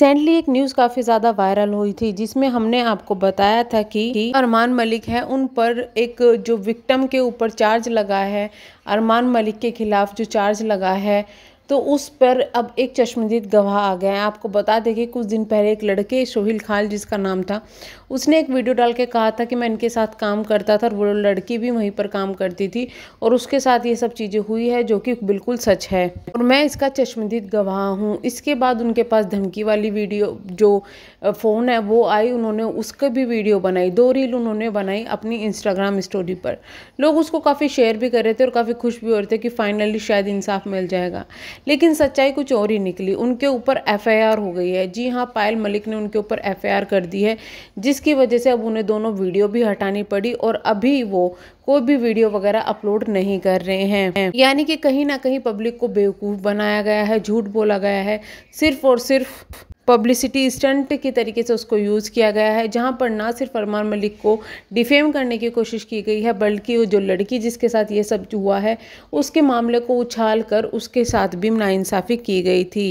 recently एक news काफ़ी ज़्यादा वायरल हुई थी जिसमें हमने आपको बताया था कि अरमान मलिक है उन पर एक जो विक्टम के ऊपर चार्ज लगा है अरमान मलिक के खिलाफ जो चार्ज लगा है तो उस पर अब एक चश्मदीद गवाह आ गया है आपको बता दें कि कुछ दिन पहले एक लड़के सोहिल खाल जिसका नाम था उसने एक वीडियो डाल के कहा था कि मैं इनके साथ काम करता था और वो लड़की भी वहीं पर काम करती थी और उसके साथ ये सब चीज़ें हुई है जो कि बिल्कुल सच है और मैं इसका चश्मदीद गवाह हूँ इसके बाद उनके पास धमकी वाली वीडियो जो फ़ोन है वो आई उन्होंने उसके भी वीडियो बनाई दो रील उन्होंने बनाई अपनी इंस्टाग्राम स्टोरी पर लोग उसको काफ़ी शेयर भी कर रहे थे और काफ़ी खुश भी हो रहे थे कि फ़ाइनली शायद इंसाफ मिल जाएगा लेकिन सच्चाई कुछ और ही निकली उनके ऊपर एफआईआर हो गई है जी हाँ पायल मलिक ने उनके ऊपर एफआईआर कर दी है जिसकी वजह से अब उन्हें दोनों वीडियो भी हटानी पड़ी और अभी वो कोई भी वीडियो वगैरह अपलोड नहीं कर रहे हैं यानी कि कहीं ना कहीं पब्लिक को बेवकूफ़ बनाया गया है झूठ बोला गया है सिर्फ और सिर्फ पब्लिसिटी स्टंट के तरीके से उसको यूज़ किया गया है जहाँ पर ना सिर्फ अरमान मलिक को डिफेम करने की कोशिश की गई है बल्कि वो जो लड़की जिसके साथ ये सब हुआ है उसके मामले को उछाल कर उसके साथ भी नाइंसाफ़ी की गई थी